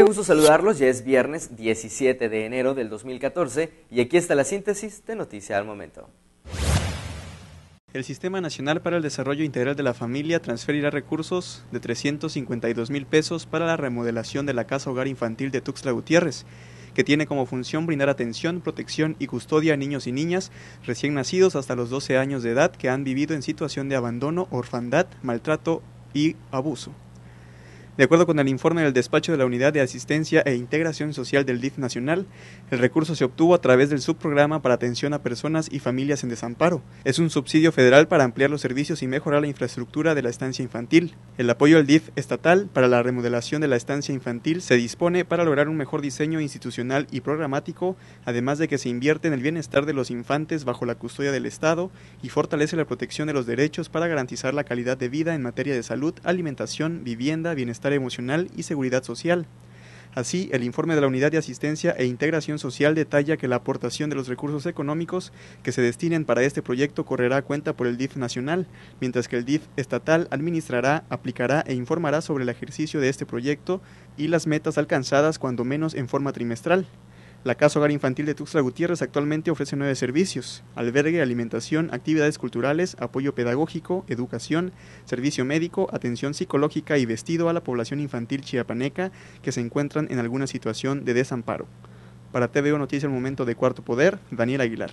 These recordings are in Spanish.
qué gusto saludarlos. Ya es viernes 17 de enero del 2014 y aquí está la síntesis de Noticia al Momento. El Sistema Nacional para el Desarrollo Integral de la Familia transferirá recursos de 352 mil pesos para la remodelación de la Casa Hogar Infantil de Tuxtla Gutiérrez, que tiene como función brindar atención, protección y custodia a niños y niñas recién nacidos hasta los 12 años de edad que han vivido en situación de abandono, orfandad, maltrato y abuso. De acuerdo con el informe del despacho de la Unidad de Asistencia e Integración Social del DIF Nacional, el recurso se obtuvo a través del subprograma para atención a personas y familias en desamparo. Es un subsidio federal para ampliar los servicios y mejorar la infraestructura de la estancia infantil. El apoyo al DIF estatal para la remodelación de la estancia infantil se dispone para lograr un mejor diseño institucional y programático, además de que se invierte en el bienestar de los infantes bajo la custodia del Estado y fortalece la protección de los derechos para garantizar la calidad de vida en materia de salud, alimentación, vivienda, bienestar Emocional y Seguridad Social. Así, el informe de la Unidad de Asistencia e Integración Social detalla que la aportación de los recursos económicos que se destinen para este proyecto correrá a cuenta por el DIF nacional, mientras que el DIF estatal administrará, aplicará e informará sobre el ejercicio de este proyecto y las metas alcanzadas cuando menos en forma trimestral. La Casa Hogar Infantil de Tuxtla Gutiérrez actualmente ofrece nueve servicios, albergue, alimentación, actividades culturales, apoyo pedagógico, educación, servicio médico, atención psicológica y vestido a la población infantil chiapaneca que se encuentran en alguna situación de desamparo. Para TVO Noticias El Momento de Cuarto Poder, Daniel Aguilar.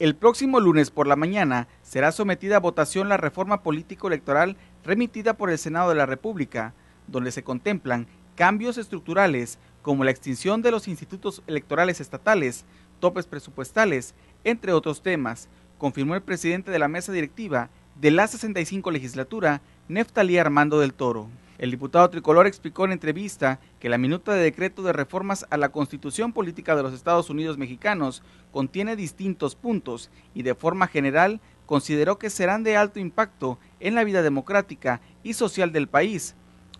El próximo lunes por la mañana será sometida a votación la reforma político-electoral remitida por el Senado de la República, donde se contemplan cambios estructurales como la extinción de los institutos electorales estatales, topes presupuestales, entre otros temas, confirmó el presidente de la mesa directiva de la 65 legislatura, Neftalí Armando del Toro. El diputado tricolor explicó en entrevista que la minuta de decreto de reformas a la Constitución Política de los Estados Unidos Mexicanos contiene distintos puntos y de forma general consideró que serán de alto impacto en la vida democrática y social del país,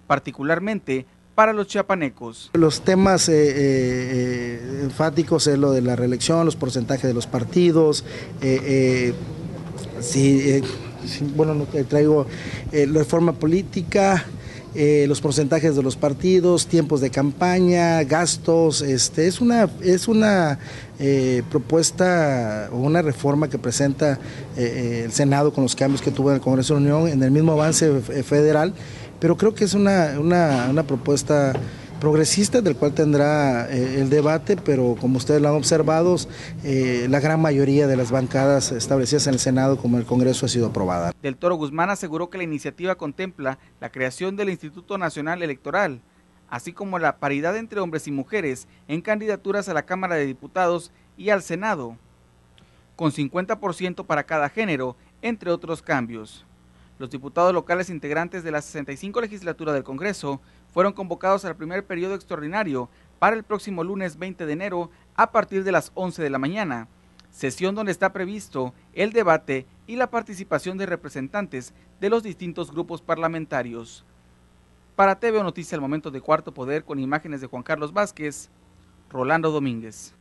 particularmente para los chiapanecos. Los temas eh, eh, enfáticos es lo de la reelección, los porcentajes de los partidos, eh, si, bueno, traigo la reforma política. los porcentajes de los partidos, tiempos de campaña, gastos. Este, es una, es una propuesta o una reforma que presenta el Senado con los cambios que tuvo en el Congreso de la Unión en el mismo avance federal pero creo que es una, propuesta progresista del cual tendrá eh, el debate, pero como ustedes lo han observado, eh, la gran mayoría de las bancadas establecidas en el Senado como el Congreso ha sido aprobada. Del Toro Guzmán aseguró que la iniciativa contempla la creación del Instituto Nacional Electoral, así como la paridad entre hombres y mujeres en candidaturas a la Cámara de Diputados y al Senado, con 50% para cada género, entre otros cambios. Los diputados locales integrantes de la 65 legislatura del Congreso fueron convocados al primer periodo extraordinario para el próximo lunes 20 de enero a partir de las 11 de la mañana, sesión donde está previsto el debate y la participación de representantes de los distintos grupos parlamentarios. Para TV Noticias, al momento de Cuarto Poder, con imágenes de Juan Carlos Vázquez, Rolando Domínguez.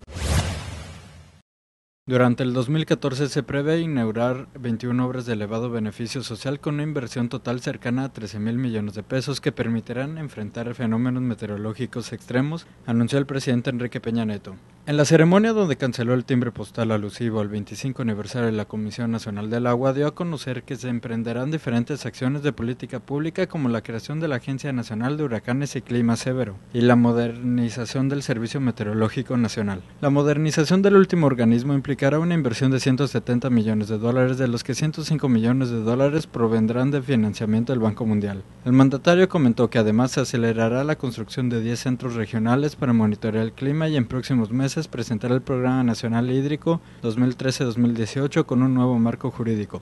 Durante el 2014 se prevé inaugurar 21 obras de elevado beneficio social con una inversión total cercana a 13 mil millones de pesos que permitirán enfrentar fenómenos meteorológicos extremos, anunció el presidente Enrique Peña Neto. En la ceremonia donde canceló el timbre postal alusivo al 25 aniversario de la Comisión Nacional del Agua, dio a conocer que se emprenderán diferentes acciones de política pública como la creación de la Agencia Nacional de Huracanes y Clima Severo y la modernización del Servicio Meteorológico Nacional. La modernización del último organismo implicará una inversión de 170 millones de dólares, de los que 105 millones de dólares provendrán de financiamiento del Banco Mundial. El mandatario comentó que además se acelerará la construcción de 10 centros regionales para monitorear el clima y en próximos meses presentará el Programa Nacional Hídrico 2013-2018 con un nuevo marco jurídico.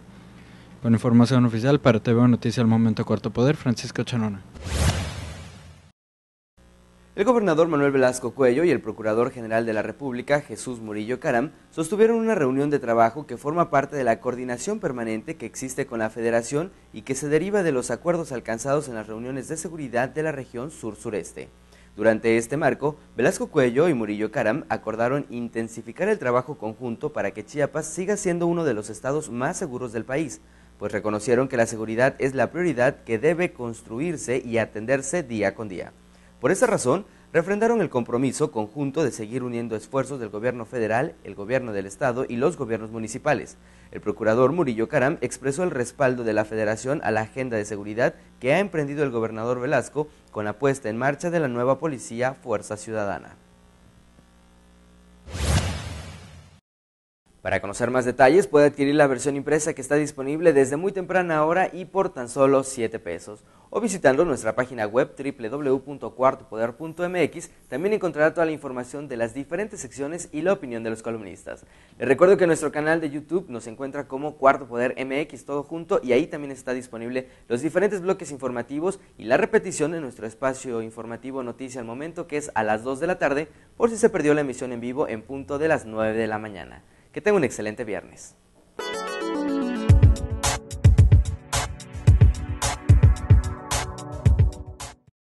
Con información oficial para TVO Noticias al Momento Cuarto Poder, Francisco Chanona. El gobernador Manuel Velasco Cuello y el procurador general de la República, Jesús Murillo Caram, sostuvieron una reunión de trabajo que forma parte de la coordinación permanente que existe con la Federación y que se deriva de los acuerdos alcanzados en las reuniones de seguridad de la región sur-sureste. Durante este marco, Velasco Cuello y Murillo Caram acordaron intensificar el trabajo conjunto para que Chiapas siga siendo uno de los estados más seguros del país, pues reconocieron que la seguridad es la prioridad que debe construirse y atenderse día con día. Por esa razón, refrendaron el compromiso conjunto de seguir uniendo esfuerzos del gobierno federal, el gobierno del estado y los gobiernos municipales. El procurador Murillo Caram expresó el respaldo de la federación a la agenda de seguridad que ha emprendido el gobernador Velasco con la puesta en marcha de la nueva policía Fuerza Ciudadana. Para conocer más detalles puede adquirir la versión impresa que está disponible desde muy temprana hora y por tan solo 7 pesos. O visitando nuestra página web www.cuartopoder.mx también encontrará toda la información de las diferentes secciones y la opinión de los columnistas. Les recuerdo que nuestro canal de YouTube nos encuentra como Cuarto Poder MX todo junto y ahí también está disponible los diferentes bloques informativos y la repetición de nuestro espacio informativo Noticia al Momento que es a las 2 de la tarde por si se perdió la emisión en vivo en punto de las 9 de la mañana. Que tenga un excelente viernes.